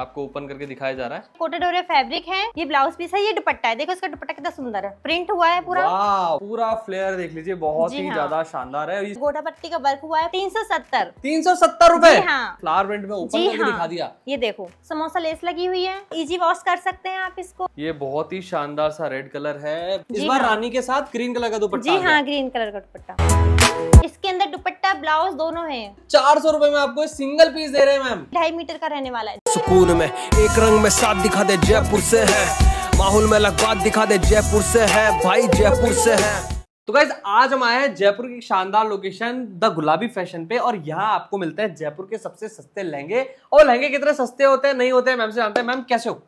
आपको ओपन करके दिखाया जा रहा है कोटेड और फैब्रिक है ये ब्लाउज पीस है ये दुपट्टा है देखो इसका दुपट्टा कितना सुंदर है प्रिंट हुआ है पूरा पूरा फ्लेयर देख लीजिए बहुत ही हाँ। ज्यादा शानदार है गोटा पट्टी का वर्क हुआ है तीन सौ सत्तर तीन सौ सत्तर रूपए फ्लावर प्रिंट में ओपन करके हाँ। दिखा दिया ये देखो समोसा लेस लगी हुई है इजी वॉश कर सकते हैं आप इसको ये बहुत ही शानदार सा रेड कलर है इस बार हाँ। रानी के साथ ग्रीन कलर का दुपट्टा जी हाँ ग्रीन कलर का दुपट्टा इसके अंदर दुपट्टा है ब्लाउज दोनों है चार सौ रूपए में आपको सिंगल पीस दे रहे हैं मैम ढाई मीटर का रहने वाला है सुकून में एक रंग में साथ दिखा दे जयपुर से है माहौल में अलग बात दिखा दे जयपुर से है भाई जयपुर से है तो गाइज आज हम आए हैं जयपुर की शानदार लोकेशन द गुलाबी फैशन पे और यहाँ आपको मिलते हैं जयपुर के सबसे सस्ते लहंगे और लहंगे कितने सस्ते होते हैं नहीं होते हैं मैम से जानते हैं मैम कैसे हो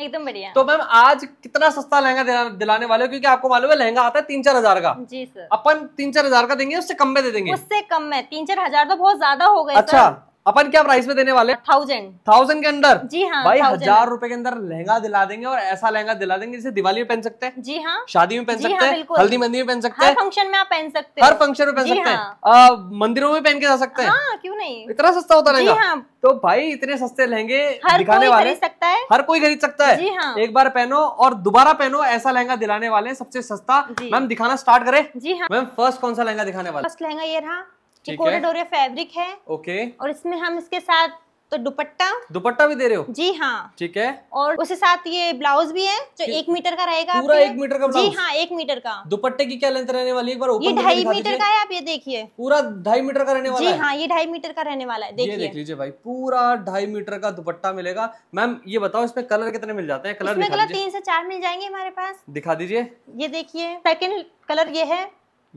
एकदम बढ़िया तो मैम आज कितना सस्ता लहंगा दिलाने वाले हो क्योंकि आपको मालूम है लहंगा आता है तीन चार हजार का जी सर अपन तीन चार हजार का देंगे उससे कम में दे देंगे उससे कम में तीन चार हजार तो बहुत ज्यादा हो गए अच्छा अपन क्या प्राइस में देने वाले थाउजेंड थाउजेंड के अंदर जी हाँ भाई हजार रुपए के अंदर लहंगा दिला देंगे और ऐसा लहंगा दिला देंगे जिसे दिवाली में पहन सकते हैं जी हाँ शादी में पहन सकते हाँ, हैं हल्दी मंदी में पहन सकते हैं फंक्शन में आप पहन सकते हैं हर फंक्शन में पहन सकते हैं हाँ। मंदिरों में पहन के जा सकते हैं हाँ, क्यों नहीं इतना सस्ता होता रहेगा तो भाई इतने सस्ते लहंगे दिखाने वाले सकता है हर कोई खरीद सकता है एक बार पहनो और दोबारा पहनो ऐसा लहंगा दिलाने वाले सबसे सस्ता मैम दिखाना स्टार्ट करे जी हाँ मैम फर्स्ट कौन सा लहंगा दिखाने वाला फर्स्ट लहंगा ये रहा ये कोरिडोरिया फैब्रिक है ओके और इसमें हम इसके साथ तो दुपट्टा दुपट्टा भी दे रहे हो जी हाँ ठीक है और उसके साथ ये ब्लाउज भी है जो एक मीटर का रहेगा पूरा एक मीटर का ब्लाउज जी हाँ एक मीटर का दुपट्टे की क्या लेंथ रहने वाली एक बार ये ढाई मीटर का है आप ये देखिए पूरा ढाई मीटर का रहने वाला जी हाँ ये ढाई मीटर का रहने वाला है देखिए देख लीजिए भाई पूरा ढाई मीटर का दुपट्टा मिलेगा मैम ये बताओ इसमें कलर कितने मिल जाते हैं कलर कलर तीन से चार मिल जाएंगे हमारे पास दिखा दीजिए ये देखिए सेकंड कलर ये है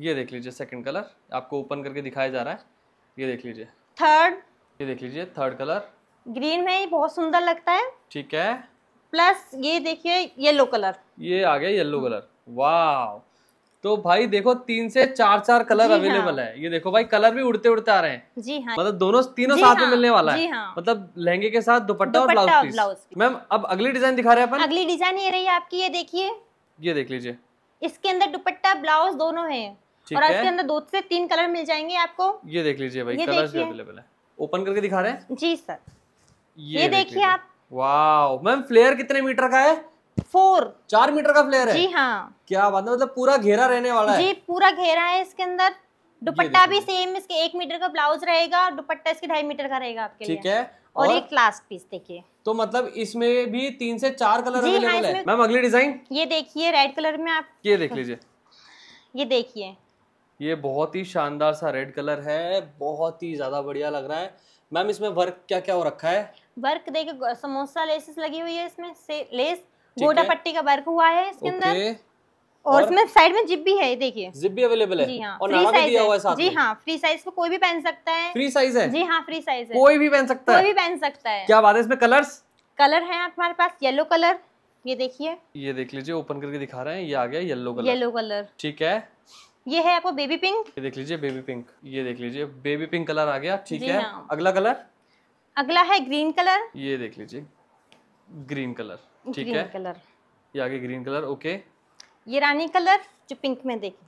ये देख लीजिए सेकंड कलर आपको ओपन करके दिखाया जा रहा है ये देख लीजिए थर्ड ये देख लीजिए थर्ड कलर ग्रीन में बहुत सुंदर लगता है ठीक है प्लस ये देखिए येलो कलर ये आ गया येलो कलर वाह तो भाई देखो तीन से चार चार कलर अवेलेबल हाँ। है ये देखो भाई कलर भी उड़ते उड़ते आ रहे हैं जी हाँ। मतलब दोनों तीनों साथ हाँ। में मिलने वाला है हाँ। मतलब लहंगे के साथ दुपट्टा और ब्लाउज पीस मैम अब अगली डिजाइन दिखा रहे हैं अपन अगली डिजाइन ये रही है आपकी ये देखिए ये देख लीजिए इसके अंदर दुपट्टा ब्लाउज दोनों है और इसके अंदर दो से तीन कलर मिल जाएंगे आपको ये देख लीजिए भाई कलर भी अवेलेबल है ओपन करके दिखा रहे हैं जी सर ये, देखिए आप वाओ मैम फ्लेयर कितने मीटर का है फोर चार मीटर का फ्लेयर है जी हाँ क्या बात है मतलब पूरा घेरा रहने वाला है जी पूरा घेरा है इसके अंदर दुपट्टा भी सेम इसके एक मीटर का ब्लाउज रहेगा दुपट्टा इसके ढाई मीटर का रहेगा आपके ठीक है और, और एक लास्ट पीस देखिए तो मतलब इसमें भी तीन से चार कलर हाँ, अवेलेबल है मैम अगली डिजाइन ये देखिए रेड कलर में आप ये देख लीजिए ये देखिए ये बहुत ही शानदार सा रेड कलर है बहुत ही ज़्यादा बढ़िया लग रहा है मैम इसमें वर्क क्या क्या हो रखा है वर्क देखे समोसा लेसेस लगी हुई है इसमें से लेस गोटा पट्टी का वर्क हुआ है इसके अंदर और, इसमें साइड में जिप भी है देखिए जिप भी अवेलेबल है जी हाँ, और नाड़ा भी दिया हुआ है साथ जी हाँ फ्री साइज को कोई भी पहन सकता है फ्री साइज है जी हाँ फ्री साइज है कोई भी पहन सकता है कोई भी पहन सकता है क्या बात है इसमें कलर्स कलर है हमारे पास येलो कलर ये देखिए ये देख लीजिए ओपन करके दिखा रहे हैं ये आ गया येलो कलर येलो कलर ठीक है ये है आपको बेबी पिंक ये देख लीजिए बेबी पिंक ये देख लीजिए बेबी पिंक कलर आ गया ठीक है हाँ। अगला कलर अगला है ग्रीन कलर ये देख लीजिए ग्रीन कलर ठीक है कलर ये आगे ग्रीन कलर ओके ये रानी कलर जो पिंक में देखिए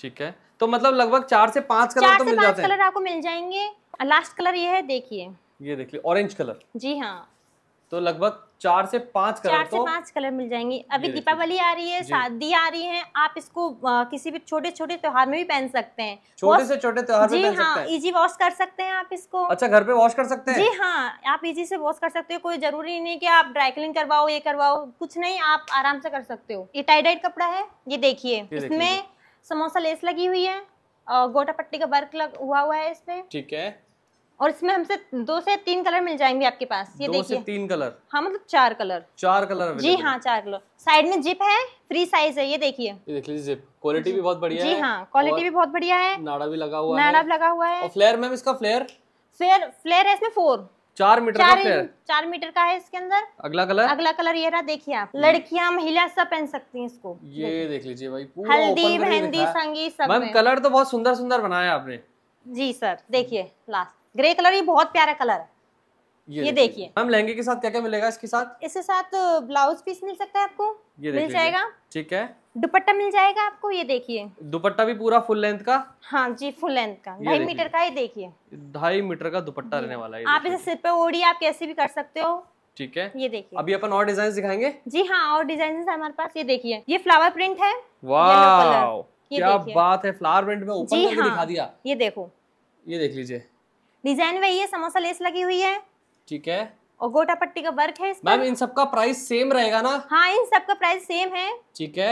ठीक है तो मतलब लगभग चार से पांच कलर तो मिल जाते हैं कलर आपको मिल जाएंगे लास्ट कलर ये है देखिए ये देख लीजिए ऑरेंज कलर जी हाँ तो लगभग चार से पांच कलर चार तो से पांच कलर मिल जाएंगे अभी दीपावली आ रही है शादी आ रही है आप इसको आ, किसी भी छोटे छोटे त्योहार में भी पहन सकते हैं छोटे से छोटे त्योहार में पहन हाँ, सकते हैं इजी वॉश कर सकते हैं आप इसको अच्छा घर पे वॉश कर सकते हैं जी हाँ आप इजी से वॉश कर सकते हो कोई जरूरी नहीं की आप ड्राई क्लीन करवाओ ये करवाओ कुछ नहीं आप आराम से कर सकते हो ये टाइडाइट कपड़ा है ये देखिए इसमें समोसा लेस लगी हुई है गोटा पट्टी का वर्क हुआ हुआ है इसमें ठीक है और इसमें हमसे दो से तीन कलर मिल जाएंगे आपके पास ये देखिए तीन कलर हाँ मतलब चार कलर चार कलर जी हाँ चार कलर साइड में जिप है फ्री साइज है ये देखिए देख लीजिए जिप क्वालिटी भी बहुत बढ़िया जी हाँ क्वालिटी भी बहुत बढ़िया है नाड़ा भी लगा हुआ नाड़ा लगा हुआ है फ्लेयर मैम इसका फ्लेयर फ्लेयर फ्लेयर है इसमें फोर चार मीटर चार, का फ्लेयर चार मीटर का है इसके अंदर अगला कलर अगला कलर ये रहा देखिए आप लड़कियां महिला सब पहन सकती हैं इसको ये देख लीजिए भाई हल्दी मेहंदी संगीत सब मैम कलर तो बहुत सुंदर सुंदर बनाया आपने जी सर देखिए लास्ट ग्रे कलर ये बहुत प्यारा कलर है ये, ये देखिए मैम लहंगे के साथ क्या क्या मिलेगा इसके साथ इसके साथ ब्लाउज पीस मिल सकता है आपको ये मिल जाएगा ठीक है दुपट्टा मिल जाएगा आपको ये देखिए दुपट्टा भी पूरा फुल लेंथ का हाँ जी फुल लेंथ का ढाई मीटर का ये देखिए ढाई मीटर का दुपट्टा रहने वाला है आप इसे सिर पे ओढ़िए आप कैसे भी कर सकते हो ठीक है ये देखिए अभी अपन और डिजाइन दिखाएंगे जी हाँ और डिजाइन है हमारे पास ये देखिए ये फ्लावर प्रिंट है वाह क्या बात है फ्लावर प्रिंट में ऊपर हाँ। दिखा दिया ये देखो ये देख लीजिए डिजाइन वही है समोसा लेस लगी हुई है ठीक है और गोटा पट्टी का वर्क है मैम इन सबका प्राइस सेम रहेगा ना हाँ इन सबका प्राइस सेम है ठीक है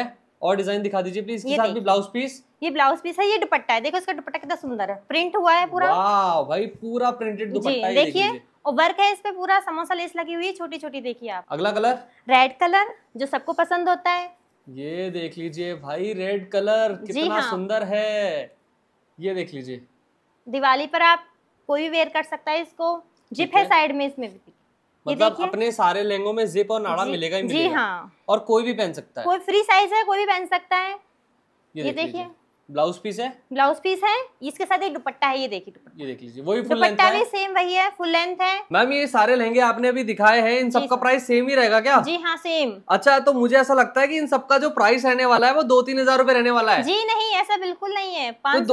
और डिजाइन दिखा दीजिए प्लीज इसके साथ भी ब्लाउज पीस ये ब्लाउज पीस है ये दुपट्टा है देखो इसका दुपट्टा कितना सुंदर है प्रिंट हुआ है पूरा वाह भाई पूरा प्रिंटेड दुपट्टा है देखिए और वर्क है इस पे पूरा समोसा लेस लगी हुई है छोटी छोटी देखिए आप अगला कलर रेड कलर जो सबको पसंद होता है ये देख लीजिए भाई रेड कलर कितना हाँ। सुंदर है ये देख लीजिए दिवाली पर आप कोई वेयर कर सकता है इसको जिप है साइड में इसमें भी मतलब अपने सारे लहंगों में जिप और नाड़ा मिलेगा ही मिलेगा जी हाँ और कोई भी पहन सकता है कोई फ्री साइज है कोई भी पहन सकता है ये देखिए ब्लाउज पीस है ब्लाउज पीस है इसके साथ एक दुपट्टा है ये देखिए ये देख लीजिए वही फुल लेंथ है सेम वही है फुल लेंथ है मैम ये सारे लहंगे आपने अभी दिखाए हैं इन सबका प्राइस सेम ही रहेगा क्या जी हाँ सेम अच्छा तो मुझे ऐसा लगता है कि इन सबका जो प्राइस रहने वाला है वो दो तीन हजार रूपए रहने वाला है जी नहीं ऐसा बिल्कुल नहीं है तो पाँच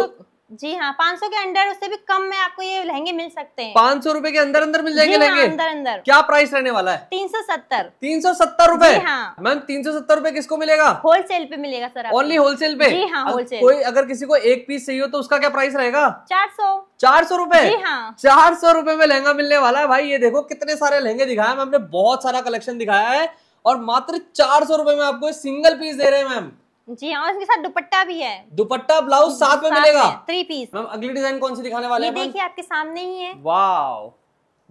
जी हाँ पाँच सौ के अंडर उससे भी कम में आपको ये लहंगे मिल सकते हैं पाँच सौ रूपए के अंदर अंदर मिल जाएंगे हाँ, लहंगे हाँ, अंदर अंदर क्या प्राइस रहने वाला है तीन सौ सत्तर तीन सौ सत्तर रूपए हाँ। मैम तीन सौ सत्तर रूपए किसको मिलेगा होलसेल पे मिलेगा सर ओनली होलसेल पे जी हाँ होलसेल कोई अगर किसी को एक पीस चाहिए तो उसका क्या प्राइस रहेगा चार सौ चार सौ रूपए हाँ। चार सौ रूपए में लहंगा मिलने वाला है भाई ये देखो कितने सारे लहंगे दिखाए मैम ने बहुत सारा कलेक्शन दिखाया है और मात्र चार सौ रूपये में आपको सिंगल पीस दे रहे हैं मैम जी हाँ इसके साथ दुपट्टा भी है दुपट्टा ब्लाउज साथ में मिलेगा थ्री पीस मैम अगली डिजाइन कौन सी दिखाने वाले हैं देखिए आपके सामने ही है वाह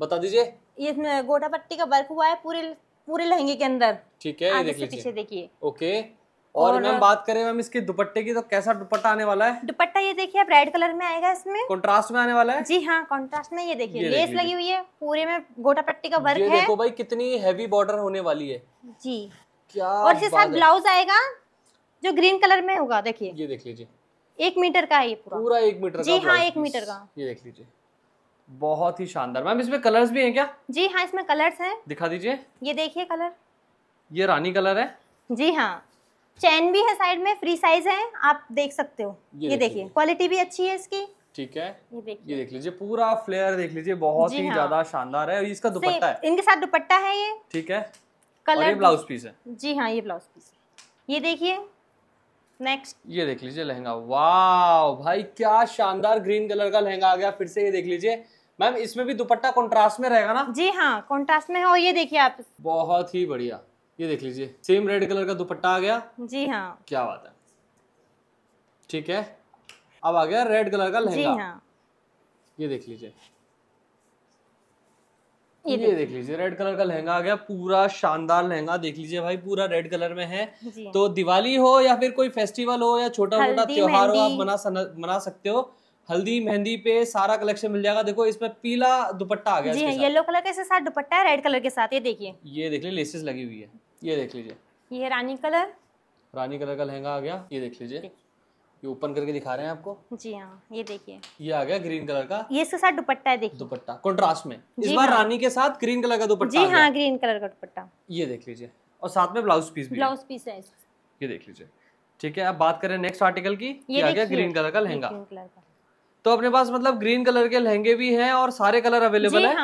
बता दीजिए ये गोटा पट्टी का वर्क हुआ है पूरे पूरे लहंगे के अंदर ठीक है ये देख लीजिए पीछे देखिए ओके और, मैम बात करें मैम इसके दुपट्टे की तो कैसा दुपट्टा आने वाला है दुपट्टा ये देखिए आप रेड कलर में आएगा इसमें कंट्रास्ट में आने वाला है जी हाँ कंट्रास्ट में ये देखिए लेस लगी हुई है पूरे में गोटा पट्टी का वर्क है देखो भाई कितनी हैवी बॉर्डर होने वाली है जी क्या और इसके साथ ब्लाउज आएगा जो ग्रीन कलर में होगा देखिए ये देख लीजिए एक मीटर का है ये पूरा पूरा एक मीटर जी हाँ एक मीटर का ये देख लीजिए बहुत ही शानदार मैम इसमें कलर्स भी हैं क्या जी हाँ इसमें कलर्स हैं दिखा दीजिए ये देखिए कलर ये रानी कलर है जी हाँ चैन भी है साइड में फ्री साइज है आप देख सकते हो ये, देखिए क्वालिटी भी अच्छी है इसकी ठीक है ये देख लीजिए पूरा फ्लेयर देख लीजिए बहुत ही हाँ। ज्यादा शानदार है इसका दुपट्टा है इनके साथ दुपट्टा है ये ठीक है कलर ब्लाउज पीस है जी हाँ ये ब्लाउज पीस ये देखिए नेक्स्ट ये देख लीजिए लहंगा वाह भाई क्या शानदार ग्रीन कलर का लहंगा आ गया फिर से ये देख लीजिए मैम इसमें भी दुपट्टा कॉन्ट्रास्ट में रहेगा ना जी हाँ कॉन्ट्रास्ट में है और ये देखिए आप बहुत ही बढ़िया ये देख लीजिए सेम रेड कलर का दुपट्टा आ गया जी हाँ क्या बात है ठीक है अब आ गया रेड कलर का लहंगा जी हाँ ये देख लीजिए ये, ये देख लीजिए रेड कलर का लहंगा आ गया पूरा शानदार लहंगा देख लीजिए भाई पूरा रेड कलर में है तो दिवाली हो या फिर कोई फेस्टिवल हो या छोटा मोटा त्योहार हो आप मना मना सकते हो हल्दी मेहंदी पे सारा कलेक्शन मिल जाएगा देखो इसमें पीला दुपट्टा आ गया जी येलो कलर के साथ दुपट्टा है रेड कलर के साथ ये देखिए ये देख लीजिए लेसेस लगी हुई है ये देख लीजिए ये रानी कलर रानी कलर का लहंगा आ गया ये देख लीजिए ये ओपन करके दिखा रहे हैं आपको जी हाँ ये देखिए ये आ गया ग्रीन कलर का ये इसके साथ दुपट्टा है देखिए दुपट्टा कंट्रास्ट में इस बार हाँ। रानी के साथ ग्रीन कलर का दुपट्टा जी हाँ ग्रीन कलर का दुपट्टा ये देख लीजिए और साथ में ब्लाउज पीस भी ब्लाउज पीस है ये देख लीजिए ठीक है अब बात करें नेक्स्ट आर्टिकल की ये आ गया ग्रीन कलर का लहंगा तो अपने पास मतलब ग्रीन कलर के लहंगे भी है और सारे कलर अवेलेबल है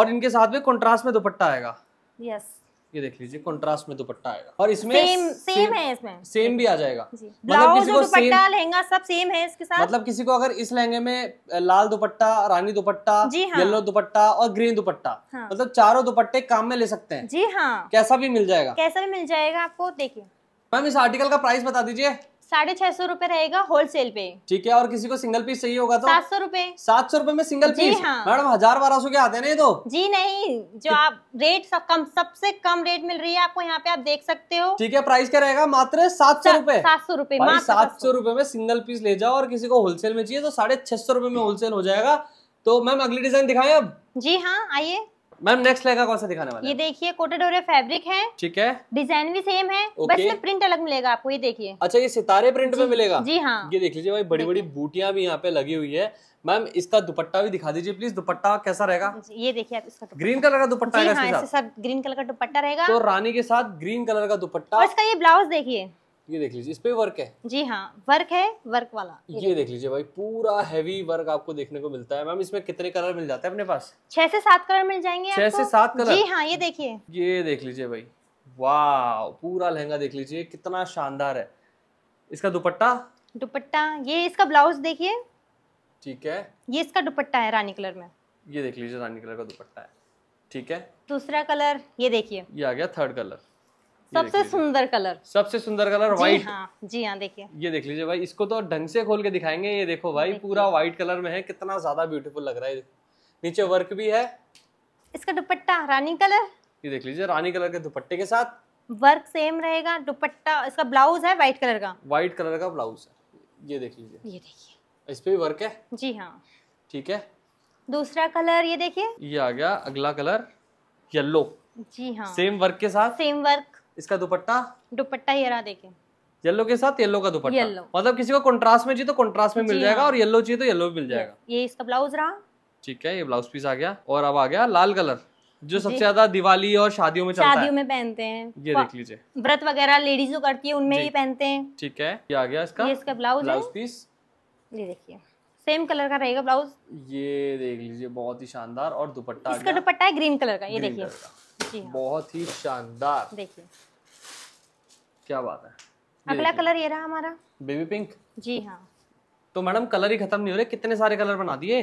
और इनके साथ में कॉन्ट्रास्ट में दुपट्टा आएगा यस ये देख लीजिए कंट्रास्ट में दुपट्टा आएगा और इसमें सेम सेम है इसमें सेम भी आ जाएगा मतलब किसी को दुपट्टा लहंगा सब सेम है इसके साथ मतलब किसी को अगर इस लहंगे में लाल दुपट्टा रानी दुपट्टा हाँ। येलो दुपट्टा और ग्रीन दुपट्टा हाँ। मतलब चारों दुपट्टे काम में ले सकते हैं जी हाँ कैसा भी मिल जाएगा कैसा भी मिल जाएगा आपको देखिए मैम इस आर्टिकल का प्राइस बता दीजिए साढ़े छह सौ रूपए रहेगा होलसेल पे ठीक है और किसी को सिंगल पीस चाहिए होगा तो सात सौ रूपए सात सौ रूपए में सिंगल पीस हाँ। मैडम हजार बारह सौ के आते नहीं तो जी नहीं जो आप रेट सब कम सबसे कम रेट मिल रही है आपको यहाँ पे आप देख सकते हो ठीक है प्राइस क्या रहेगा मात्र सात सौ रूपए सात सौ रूपए सात सौ रूपए में सिंगल पीस ले जाओ और किसी को होलसेल में चाहिए तो साढ़े छह सौ रूपए में होलसेल हो जाएगा तो मैम अगली डिजाइन दिखाए अब जी हाँ आइए मैम नेक्स्ट लहंगा कौन सा दिखाने वाला ये देखिए और फैब्रिक है ठीक है डिजाइन भी सेम है बस में प्रिंट अलग मिलेगा आपको ये देखिए अच्छा ये सितारे प्रिंट में मिलेगा जी हाँ ये देख लीजिए भाई बड़ी बड़ी बूटियां भी यहाँ पे लगी हुई है मैम इसका दुपट्टा भी दिखा दीजिए प्लीज दुपट्टा कैसा रहेगा ये देखिए आप इसका ग्रीन कलर का दुपट्टा हाँ, ग्रीन कलर का दुपट्टा रहेगा तो रानी के साथ ग्रीन कलर का दुपट्टा इसका ये ब्लाउज देखिए ये देख लीजिए इस पे वर्क है जी हाँ वर्क है वर्क वाला ये, ये देख लीजिए भाई पूरा हैवी वर्क आपको देखने को मिलता है मैम इसमें कितने कलर मिल जाते हैं अपने पास छह से सात कलर मिल जाएंगे छह से सात कलर जी हाँ ये देखिए ये देख लीजिए भाई वाह पूरा लहंगा देख लीजिए कितना शानदार है इसका दुपट्टा दुपट्टा ये इसका ब्लाउज देखिए ठीक है ये इसका दुपट्टा है रानी कलर में ये देख लीजिए रानी कलर का दुपट्टा है ठीक है दूसरा कलर ये देखिए ये आ गया थर्ड कलर सबसे सुंदर कलर सबसे सुंदर कलर व्हाइट जी हाँ देखिए ये देख लीजिए भाई इसको तो ढंग से खोल के दिखाएंगे ये देखो भाई पूरा व्हाइट कलर में है कितना ज्यादा ब्यूटीफुल लग रहा है नीचे वर्क भी है इसका दुपट्टा रानी कलर ये देख लीजिए रानी कलर के दुपट्टे के साथ वर्क सेम रहेगा दुपट्टा इसका ब्लाउज है व्हाइट कलर का व्हाइट कलर का ब्लाउज है ये देख लीजिए ये देखिए इस पे भी वर्क है जी हाँ ठीक है दूसरा कलर ये देखिए ये आ गया अगला कलर येलो जी हाँ सेम वर्क के साथ सेम वर्क इसका दुपट्टा दुपट्टा येरा देखे येलो के साथ येलो का दुपट्टा येलो मतलब किसी को कॉन्ट्रास्ट में चाहिए तो कॉन्ट्रास्ट में मिल जाएगा हाँ। और येलो चाहिए तो येलो भी मिल जाएगा ये इसका ब्लाउज रहा ठीक है ये ब्लाउज पीस आ गया और अब आ गया लाल कलर जो सबसे ज्यादा दिवाली और शादियों में चलता शादियों में पहनते हैं ये देख लीजिए व्रत वगैरह लेडीज जो करती है उनमें ये पहनते हैं ठीक है ये आ गया इसका ये इसका ब्लाउज ब्लाउज पीस ये देखिए सेम कलर का रहेगा ब्लाउज ये देख लीजिए बहुत ही शानदार और दुपट्टा इसका दुपट्टा है ग्रीन कलर का ये देखिए हाँ। बहुत ही शानदार देखिए क्या बात है अगला कलर ये रहा हमारा बेबी पिंक जी हाँ तो मैडम कलर ही खत्म नहीं हो रहे कितने सारे कलर बना दिए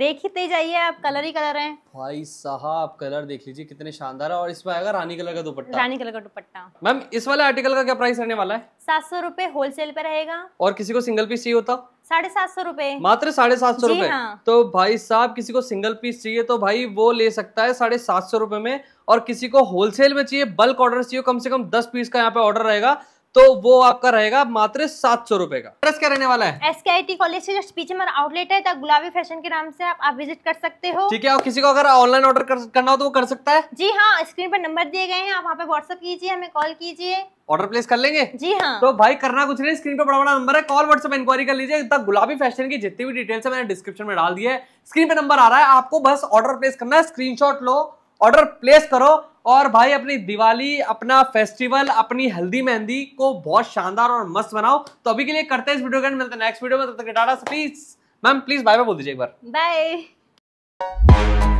देखते जाइए आप कलर ही कलर हैं भाई साहब कलर देख लीजिए कितने शानदार है और इसमें आएगा रानी कलर का दुपट्टा रानी कलर का दुपट्टा मैम इस वाले आर्टिकल का क्या प्राइस रहने वाला है सात सौ रूपए होलसेल पे रहेगा और किसी को सिंगल पीस चाहिए होता साढ़े सात सौ रूपए मात्र साढ़े सात सौ रूपए हाँ। तो भाई साहब किसी को सिंगल पीस चाहिए तो भाई वो ले सकता है साढ़े सात सौ रूपये में और किसी को होलसेल में चाहिए बल्क ऑर्डर चाहिए कम से कम दस पीस का यहाँ पे ऑर्डर रहेगा तो वो आपका रहेगा मात्र सात सौ रुपए का एड्रेस क्या रहने वाला है S K I T college से जस्ट पीछे मेरा आउटलेट है गुलाबी फैशन के नाम से आप, आप विजिट कर सकते हो ठीक है और किसी को अगर ऑनलाइन ऑर्डर कर, करना हो तो वो कर सकता है जी हाँ स्क्रीन पर नंबर दिए गए हैं आप वहाँ पे व्हाट्सअप कीजिए हमें कॉल कीजिए ऑर्डर प्लेस कर लेंगे जी हाँ तो भाई करना कुछ नहीं स्क्रीन पर बड़ा बड़ा नंबर है कॉल व्हाट्सएप इंक्वायरी कर लीजिए तक गुलाबी फैशन की जितनी भी डिटेल्स है मैंने डिस्क्रिप्शन में डाल दी है स्क्रीन पर नंबर आ रहा है आपको बस ऑर्डर प्लेस करना है स्क्रीन लो ऑर्डर प्लेस करो और भाई अपनी दिवाली अपना फेस्टिवल अपनी हल्दी मेहंदी को बहुत शानदार और मस्त बनाओ तो अभी के लिए करते हैं इस वीडियो के मिलते हैं नेक्स्ट वीडियो में तब तक please ma'am please bye bye बोल दीजिए एक बार बाय